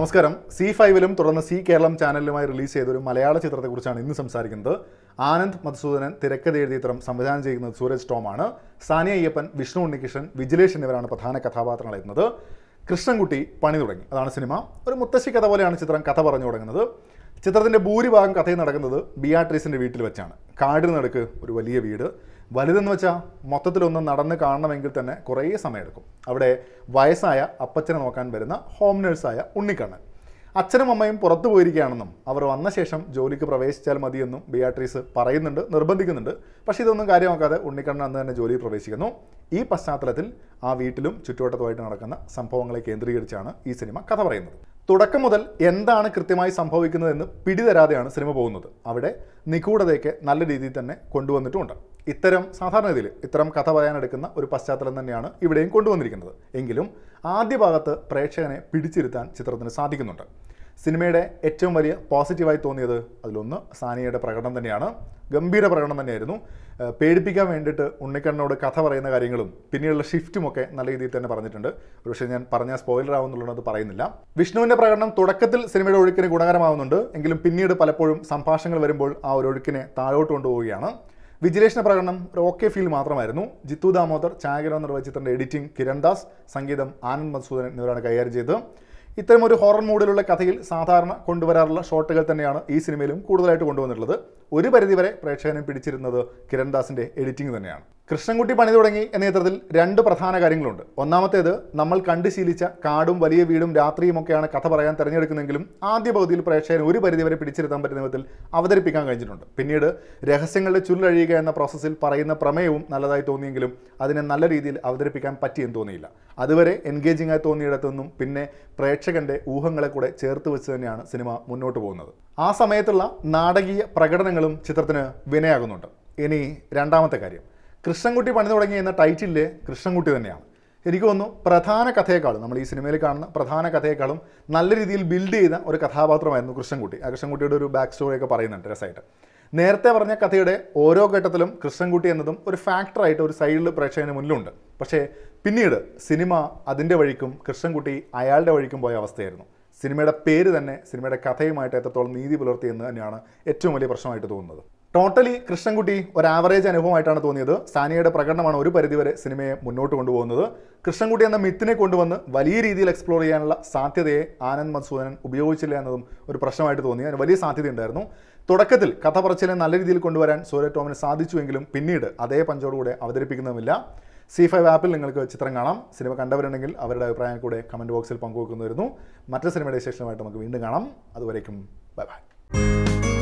നമസ്കാരം സി ഫൈവിലും തുടർന്ന് C Keralam ചാനലിലുമായി release ചെയ്ത ഒരു മലയാള ചിത്രത്തെക്കുറിച്ചാണ് ഇന്ന് സംസാരിക്കുന്നത് ആനന്ദ് മധുസൂദനൻ തിരക്കഥ എഴുതിയ ചിത്രം സംവിധാനം ചെയ്യുന്നത് സൂരജ് ടോമാണ് സാനിയ അയ്യപ്പൻ വിഷ്ണു ഉണ്ണികൃഷ്ണൻ വിജിലേഷ് എന്നിവരാണ് പ്രധാന കഥാപാത്രങ്ങളായിരുന്നത് കൃഷ്ണൻകുട്ടി പണി തുടങ്ങി അതാണ് സിനിമ ഒരു മുത്തശ്ശി കഥ പോലെയാണ് ചിത്രം കഥ പറഞ്ഞു തുടങ്ങുന്നത് ചിത്രത്തിൻ്റെ ഭൂരിഭാഗം കഥയിൽ നടക്കുന്നത് ബിയാട്രീസിൻ്റെ വീട്ടിൽ വെച്ചാണ് കാടിന് നടുക്ക് ഒരു വലിയ വീട് വലുതെന്ന് വെച്ചാൽ മൊത്തത്തിലൊന്ന് നടന്ന് കാണണമെങ്കിൽ തന്നെ കുറേ സമയമെടുക്കും അവിടെ വയസ്സായ അപ്പച്ചനെ നോക്കാൻ വരുന്ന ഹോം നേഴ്സായ ഉണ്ണിക്കണ്ണൻ അച്ഛനും അമ്മയും പുറത്തു പോയിരിക്കുകയാണെന്നും അവർ വന്ന ശേഷം ജോലിക്ക് പ്രവേശിച്ചാൽ മതിയെന്നും ബിയാട്രീസ് പറയുന്നുണ്ട് നിർബന്ധിക്കുന്നുണ്ട് പക്ഷേ ഇതൊന്നും കാര്യമാക്കാതെ ഉണ്ണിക്കണ്ണൻ അന്ന് തന്നെ ജോലിയിൽ പ്രവേശിക്കുന്നു ഈ പശ്ചാത്തലത്തിൽ ആ വീട്ടിലും ചുറ്റുവട്ടത്തുമായിട്ട് നടക്കുന്ന സംഭവങ്ങളെ കേന്ദ്രീകരിച്ചാണ് ഈ സിനിമ കഥ പറയുന്നത് തുടക്കം മുതൽ എന്താണ് കൃത്യമായി സംഭവിക്കുന്നതെന്ന് പിടിതരാതെയാണ് സിനിമ പോകുന്നത് അവിടെ നിഗൂഢതയ്ക്ക് നല്ല രീതിയിൽ തന്നെ കൊണ്ടുവന്നിട്ടുമുണ്ട് ഇത്തരം സാധാരണഗതിയിൽ ഇത്തരം കഥ പറയാനെടുക്കുന്ന ഒരു പശ്ചാത്തലം തന്നെയാണ് ഇവിടെയും കൊണ്ടുവന്നിരിക്കുന്നത് എങ്കിലും ആദ്യ ഭാഗത്ത് പ്രേക്ഷകനെ പിടിച്ചിരുത്താൻ ചിത്രത്തിന് സാധിക്കുന്നുണ്ട് സിനിമയുടെ ഏറ്റവും വലിയ പോസിറ്റീവായി തോന്നിയത് അതിലൊന്ന് സാനിയയുടെ പ്രകടനം തന്നെയാണ് ഗംഭീര പ്രകടനം തന്നെയായിരുന്നു പേടിപ്പിക്കാൻ വേണ്ടിയിട്ട് ഉണ്ണിക്കണ്ണനോട് കഥ പറയുന്ന കാര്യങ്ങളും പിന്നീടുള്ള ഷിഫ്റ്റും ഒക്കെ നല്ല രീതിയിൽ തന്നെ പറഞ്ഞിട്ടുണ്ട് പക്ഷേ ഞാൻ പറഞ്ഞ സ്പോയിലർ ആവുന്നുള്ളത് പറയുന്നില്ല വിഷ്ണുവിൻ്റെ പ്രകടനം തുടക്കത്തിൽ സിനിമയുടെ ഒഴുക്കിന് ഗുണകരമാവുന്നുണ്ട് എങ്കിലും പിന്നീട് പലപ്പോഴും സംഭാഷണങ്ങൾ വരുമ്പോൾ ആ ഒരു ഒഴുക്കിനെ താഴോട്ട് കൊണ്ടുപോവുകയാണ് വിജിലേഷിൻ്റെ പ്രകടനം ഒരു ഓക്കെ ഫീൽ മാത്രമായിരുന്നു ജിത്തു ദാമോദർ ഛായാഗ്രഹം നിർവഹിച്ച എഡിറ്റിംഗ് കിരൺദാസ് സംഗീതം ആനന്ദ് മധുസൂദൻ എന്നിവരാണ് കൈകാര്യം ചെയ്തത് ഇത്തരം ഒരു ഹൊറർ മൂഡിലുള്ള കഥയിൽ സാധാരണ കൊണ്ടുവരാറുള്ള ഷോട്ടുകൾ തന്നെയാണ് ഈ സിനിമയിലും കൂടുതലായിട്ട് കൊണ്ടുവന്നിട്ടുള്ളത് ഒരു പരിധിവരെ പ്രേക്ഷകനെ പിടിച്ചിരുന്നത് കിരൺദാസിൻ്റെ എഡിറ്റിംഗ് തന്നെയാണ് കൃഷ്ണൻകുട്ടി പണി തുടങ്ങി എന്ന ചിത്രത്തിൽ രണ്ട് പ്രധാന കാര്യങ്ങളുണ്ട് ഒന്നാമത്തേത് നമ്മൾ കണ്ടുശീലിച്ച ശീലിച്ച കാടും വലിയ വീടും രാത്രിയുമൊക്കെയാണ് കഥ പറയാൻ തിരഞ്ഞെടുക്കുന്നെങ്കിലും ആദ്യ പകുതിയിൽ പ്രേക്ഷകൻ ഒരു പരിധിവരെ പിടിച്ചിരുത്താൻ പറ്റുന്ന വിധത്തിൽ അവതരിപ്പിക്കാൻ കഴിഞ്ഞിട്ടുണ്ട് പിന്നീട് രഹസ്യങ്ങളുടെ ചുരുളഴിയുക എന്ന പ്രോസസ്സിൽ പറയുന്ന പ്രമേയവും നല്ലതായി തോന്നിയെങ്കിലും അതിനെ നല്ല രീതിയിൽ അവതരിപ്പിക്കാൻ പറ്റിയെന്ന് തോന്നിയില്ല അതുവരെ എൻഗേജിംഗ് ആയി തോന്നിയിടത്തുനിന്നും പിന്നെ പ്രേക്ഷകന്റെ ഊഹങ്ങളെ കൂടെ ചേർത്ത് വെച്ച് തന്നെയാണ് സിനിമ മുന്നോട്ട് പോകുന്നത് ആ സമയത്തുള്ള നാടകീയ പ്രകടനങ്ങളും ചിത്രത്തിന് വിനയാകുന്നുണ്ട് ഇനി രണ്ടാമത്തെ കാര്യം കൃഷ്ണൻകുട്ടി പണി തുടങ്ങി എന്ന ടൈറ്റില് കൃഷ്ണൻകുട്ടി തന്നെയാണ് എനിക്ക് തോന്നുന്നു പ്രധാന കഥയെക്കാളും നമ്മൾ ഈ സിനിമയിൽ കാണുന്ന പ്രധാന കഥയെക്കാളും നല്ല രീതിയിൽ ബിൽഡ് ചെയ്ത ഒരു കഥാപാത്രമായിരുന്നു കൃഷ്ണൻകുട്ടി ആ കൃഷ്ണൻകുട്ടിയുടെ ഒരു ബാക്ക് സ്റ്റോറിയൊക്കെ പറയുന്നുണ്ട് രസമായിട്ട് നേരത്തെ പറഞ്ഞ കഥയുടെ ഓരോ ഘട്ടത്തിലും കൃഷ്ണൻകുട്ടി എന്നതും ഒരു ഫാക്ടറായിട്ട് ഒരു സൈഡിൽ പ്രേക്ഷകന് മുന്നിലുണ്ട് പക്ഷേ പിന്നീട് സിനിമ അതിൻ്റെ വഴിക്കും കൃഷ്ണൻകുട്ടി അയാളുടെ വഴിക്കും പോയ അവസ്ഥയായിരുന്നു സിനിമയുടെ പേര് തന്നെ സിനിമയുടെ കഥയുമായിട്ട് എത്രത്തോളം നീതി പുലർത്തിയെന്ന് തന്നെയാണ് ഏറ്റവും വലിയ പ്രശ്നമായിട്ട് തോന്നുന്നത് ടോട്ടലി കൃഷ്ണൻകുട്ടി ഒരു ആവറേജ് അനുഭവമായിട്ടാണ് തോന്നിയത് സാനിയയുടെ പ്രകടനമാണ് ഒരു പരിധിവരെ സിനിമയെ മുന്നോട്ട് കൊണ്ടുപോകുന്നത് കൃഷ്ണൻകുട്ടി എന്ന മിത്തിനെ കൊണ്ടുവന്ന് വലിയ രീതിയിൽ എക്സ്പ്ലോർ ചെയ്യാനുള്ള സാധ്യതയെ ആനന്ദ് മധുസൂദനൻ ഉപയോഗിച്ചില്ല എന്നതും ഒരു പ്രശ്നമായിട്ട് തോന്നി അതിന് വലിയ സാധ്യതയുണ്ടായിരുന്നു തുടക്കത്തിൽ കഥ പറച്ചിലെ നല്ല രീതിയിൽ കൊണ്ടുവരാൻ സൂര്യ ടോമിന് സാധിച്ചുവെങ്കിലും പിന്നീട് അതേ പഞ്ചോടുകൂടെ അവതരിപ്പിക്കുന്നതുമില്ല സി ഫൈവ് ആപ്പിൽ നിങ്ങൾക്ക് ചിത്രം കാണാം സിനിമ കണ്ടവരുണ്ടെങ്കിൽ അവരുടെ അഭിപ്രായം കൂടെ കമൻറ്റ് ബോക്സിൽ പങ്കുവെക്കുന്നതായിരുന്നു മറ്റു സിനിമയുടെ ശേഷമായിട്ട് നമുക്ക് വീണ്ടും കാണാം അതുവരേക്കും ബൈ ബൈ